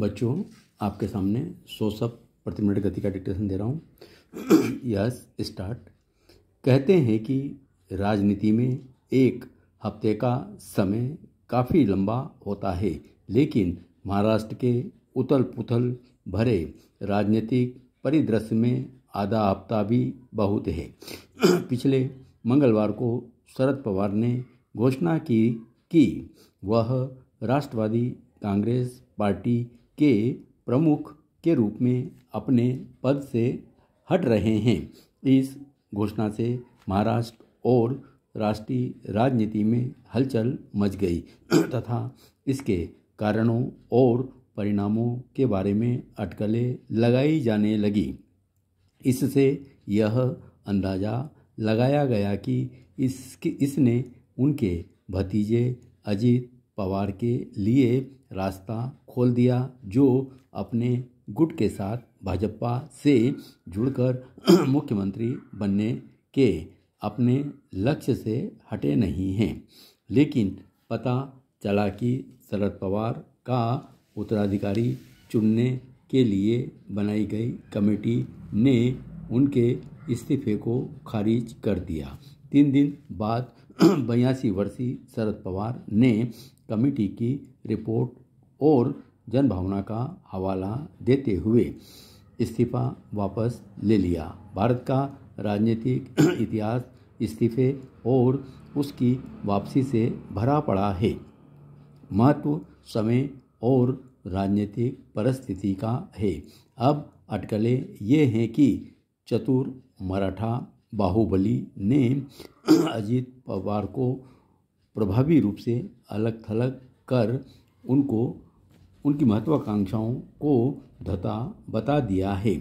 बच्चों आपके सामने सो सब प्रति मिनट गति का डिक्टेशन दे रहा हूँ यस स्टार्ट कहते हैं कि राजनीति में एक हफ्ते का समय काफ़ी लंबा होता है लेकिन महाराष्ट्र के उथल पुथल भरे राजनीतिक परिदृश्य में आधा हफ्ता भी बहुत है पिछले मंगलवार को शरद पवार ने घोषणा की कि वह राष्ट्रवादी कांग्रेस पार्टी के प्रमुख के रूप में अपने पद से हट रहे हैं इस घोषणा से महाराष्ट्र और राष्ट्रीय राजनीति में हलचल मच गई तथा इसके कारणों और परिणामों के बारे में अटकलें लगाई जाने लगी इससे यह अंदाज़ा लगाया गया कि इसके इसने उनके भतीजे अजीत पवार के लिए रास्ता खोल दिया जो अपने गुट के साथ भाजपा से जुड़कर मुख्यमंत्री बनने के अपने लक्ष्य से हटे नहीं हैं लेकिन पता चला कि शरद पवार का उत्तराधिकारी चुनने के लिए बनाई गई कमेटी ने उनके इस्तीफे को खारिज कर दिया तीन दिन बाद बयासी वर्षीय शरद पवार ने कमेटी की रिपोर्ट और जनभावना का हवाला देते हुए इस्तीफा वापस ले लिया भारत का राजनीतिक इतिहास इस्तीफे और उसकी वापसी से भरा पड़ा है महत्व समय और राजनीतिक परिस्थिति का है अब अटकलें ये हैं कि चतुर मराठा बाहुबली ने अजीत पवार को प्रभावी रूप से अलग थलग कर उनको उनकी महत्वाकांक्षाओं को धता बता दिया है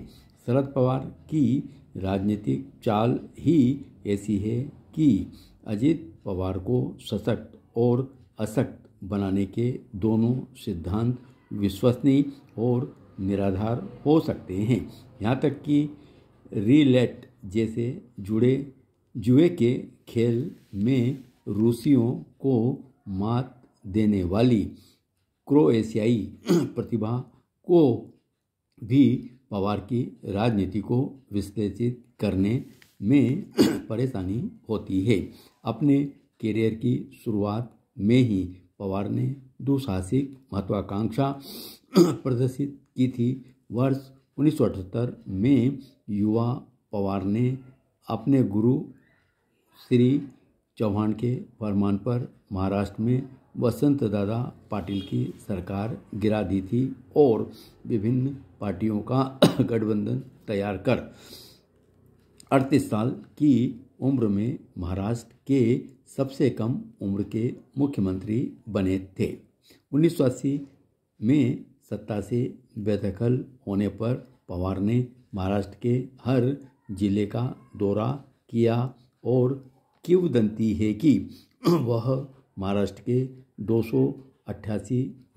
शरद पवार की राजनीतिक चाल ही ऐसी है कि अजीत पवार को सशक्त और अशक्त बनाने के दोनों सिद्धांत विश्वसनीय और निराधार हो सकते हैं यहाँ तक कि रीलेट जैसे जुड़े जुए के खेल में रूसियों को मात देने वाली क्रोएशियाई प्रतिभा को भी पवार की राजनीति को विश्लेषित करने में परेशानी होती है अपने करियर की शुरुआत में ही पवार ने दुसाहसिक महत्वाकांक्षा प्रदर्शित की थी वर्ष उन्नीस में युवा पवार ने अपने गुरु श्री चौहान के फरमान पर महाराष्ट्र में वसंत दादा पाटिल की सरकार गिरा दी थी और विभिन्न पार्टियों का गठबंधन तैयार कर अड़तीस साल की उम्र में महाराष्ट्र के सबसे कम उम्र के मुख्यमंत्री बने थे उन्नीस में सत्ता से बेदखल होने पर पवार ने महाराष्ट्र के हर जिले का दौरा किया और किवदंती है कि वह महाराष्ट्र के दो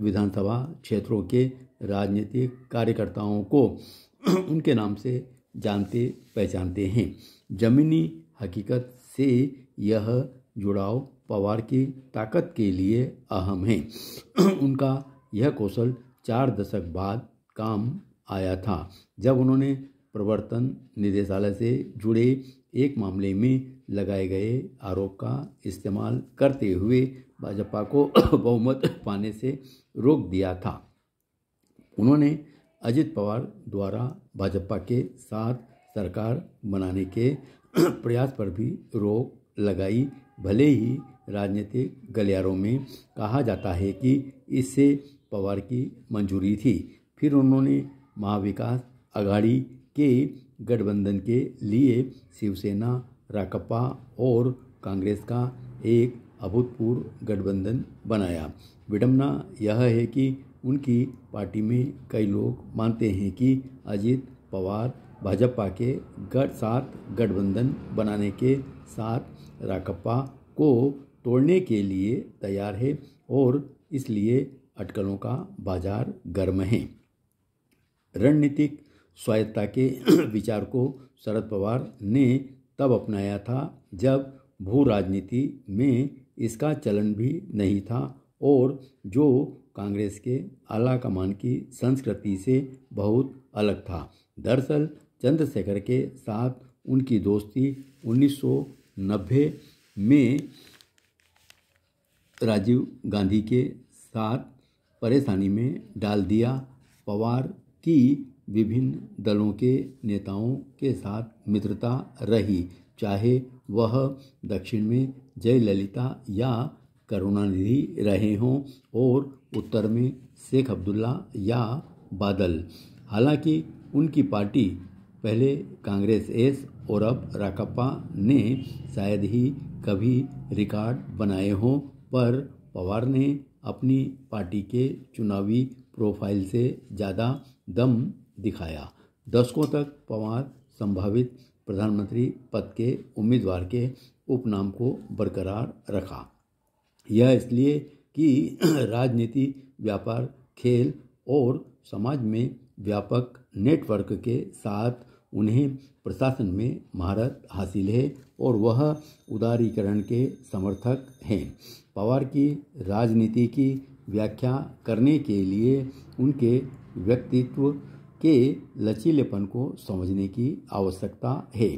विधानसभा क्षेत्रों के राजनीतिक कार्यकर्ताओं को उनके नाम से जानते पहचानते हैं जमीनी हकीकत से यह जुड़ाव पवार की ताकत के लिए अहम है उनका यह कौशल चार दशक बाद काम आया था जब उन्होंने प्रवर्तन निदेशालय से जुड़े एक मामले में लगाए गए आरोप का इस्तेमाल करते हुए भाजपा को बहुमत पाने से रोक दिया था उन्होंने अजित पवार द्वारा भाजपा के साथ सरकार बनाने के प्रयास पर भी रोक लगाई भले ही राजनीतिक गलियारों में कहा जाता है कि इससे पवार की मंजूरी थी फिर उन्होंने महाविकास आघाड़ी के गठबंधन के लिए शिवसेना राकपा और कांग्रेस का एक अभूतपूर्व गठबंधन बनाया विडम्बना यह है कि उनकी पार्टी में कई लोग मानते हैं कि अजीत पवार भाजपा के गठ साथ गठबंधन बनाने के साथ राकपा को तोड़ने के लिए तैयार है और इसलिए अटकलों का बाजार गर्म है रणनीतिक स्वायत्ता के विचार को शरद पवार ने तब अपनाया था जब भू राजनीति में इसका चलन भी नहीं था और जो कांग्रेस के आला कमान की संस्कृति से बहुत अलग था दरअसल चंद्रशेखर के साथ उनकी दोस्ती 1990 में राजीव गांधी के साथ परेशानी में डाल दिया पवार की विभिन्न दलों के नेताओं के साथ मित्रता रही चाहे वह दक्षिण में जयललिता या करुणानिधि रहे हों और उत्तर में शेख अब्दुल्ला या बादल हालांकि उनकी पार्टी पहले कांग्रेस एस और अब राकप्पा ने शायद ही कभी रिकॉर्ड बनाए हों पर पवार ने अपनी पार्टी के चुनावी प्रोफाइल से ज़्यादा दम दिखाया दशकों तक पवार संभावित प्रधानमंत्री पद के उम्मीदवार के उपनाम को बरकरार रखा यह इसलिए कि राजनीति व्यापार खेल और समाज में व्यापक नेटवर्क के साथ उन्हें प्रशासन में महारत हासिल है और वह उदारीकरण के समर्थक हैं पवार की राजनीति की व्याख्या करने के लिए उनके व्यक्तित्व के लचीलेपन को समझने की आवश्यकता है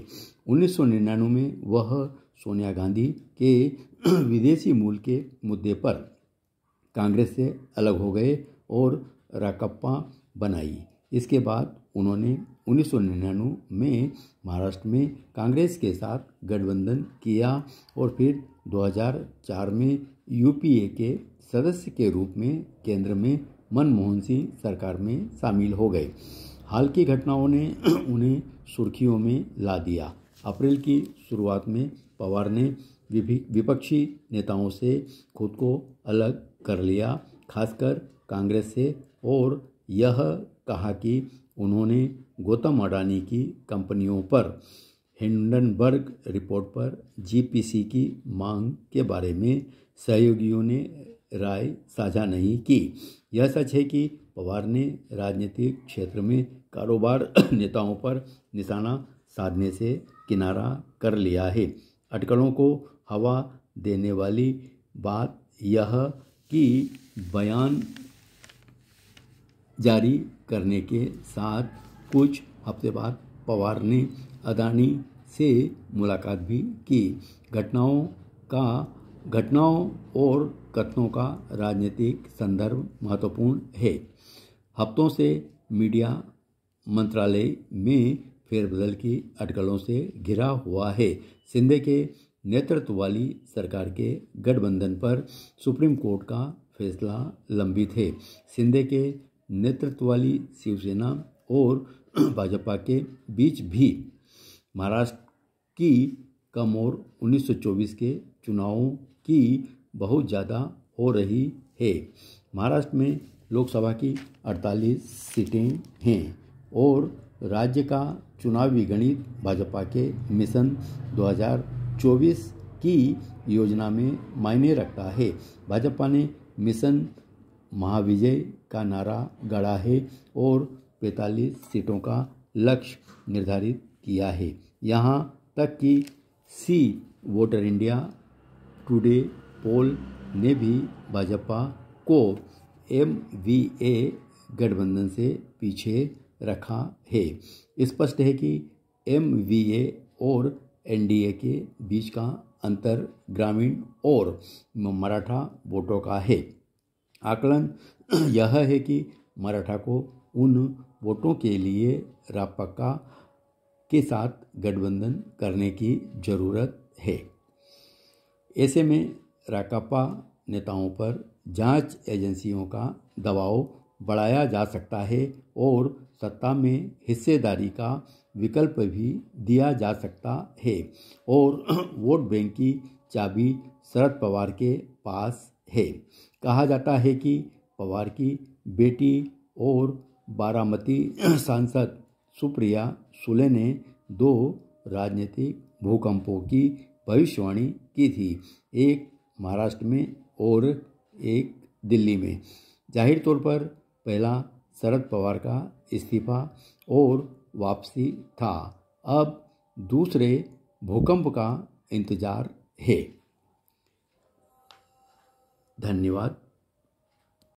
1999 में वह सोनिया गांधी के विदेशी मूल के मुद्दे पर कांग्रेस से अलग हो गए और राकप्पा बनाई इसके बाद उन्होंने 1999 में महाराष्ट्र में कांग्रेस के साथ गठबंधन किया और फिर 2004 में यूपीए के सदस्य के रूप में केंद्र में मनमोहन सिंह सरकार में शामिल हो गए हाल की घटनाओं ने उन्हें सुर्खियों में ला दिया अप्रैल की शुरुआत में पवार ने विपक्षी नेताओं से खुद को अलग कर लिया खासकर कांग्रेस से और यह कहा कि उन्होंने गौतम अडानी की कंपनियों पर हिंडनबर्ग रिपोर्ट पर जीपीसी की मांग के बारे में सहयोगियों ने राय साझा नहीं की यह सच है कि पवार ने राजनीतिक क्षेत्र में कारोबार नेताओं पर निशाना साधने से किनारा कर लिया है अटकलों को हवा देने वाली बात यह कि बयान जारी करने के साथ कुछ हफ्ते बाद पवार ने अदानी से मुलाकात भी की घटनाओं का घटनाओं और कथनों का राजनीतिक संदर्भ महत्वपूर्ण है हफ्तों से मीडिया मंत्रालय में फेरबदल की अटकलों से घिरा हुआ है सिंधे के नेतृत्व वाली सरकार के गठबंधन पर सुप्रीम कोर्ट का फैसला लंबित है सिंधे के नेतृत्व वाली शिवसेना और भाजपा के बीच भी महाराष्ट्र की कमोर 1924 के चुनावों की बहुत ज़्यादा हो रही है महाराष्ट्र में लोकसभा की 48 सीटें हैं और राज्य का चुनावी गणित भाजपा के मिशन 2024 की योजना में मायने रखता है भाजपा ने मिशन महाविजय का नारा गढ़ा है और 45 सीटों का लक्ष्य निर्धारित किया है यहाँ तक कि C voter India today poll ने भी भाजपा को एम वी ए गठबंधन से पीछे रखा है स्पष्ट है कि एम वी ए और एन डी ए के बीच का अंतर ग्रामीण और मराठा वोटों का है आकलन यह है कि मराठा को उन वोटों के लिए रापक्का के साथ गठबंधन करने की जरूरत है ऐसे में राकापा नेताओं पर जांच एजेंसियों का दबाव बढ़ाया जा सकता है और सत्ता में हिस्सेदारी का विकल्प भी दिया जा सकता है और वोट बैंक की चाबी शरद पवार के पास है कहा जाता है कि पवार की बेटी और बारामती सांसद सुप्रिया सुले ने दो राजनीतिक भूकंपों की भविष्यवाणी की थी एक महाराष्ट्र में और एक दिल्ली में जाहिर तौर पर पहला शरद पवार का इस्तीफा और वापसी था अब दूसरे भूकंप का इंतजार है धन्यवाद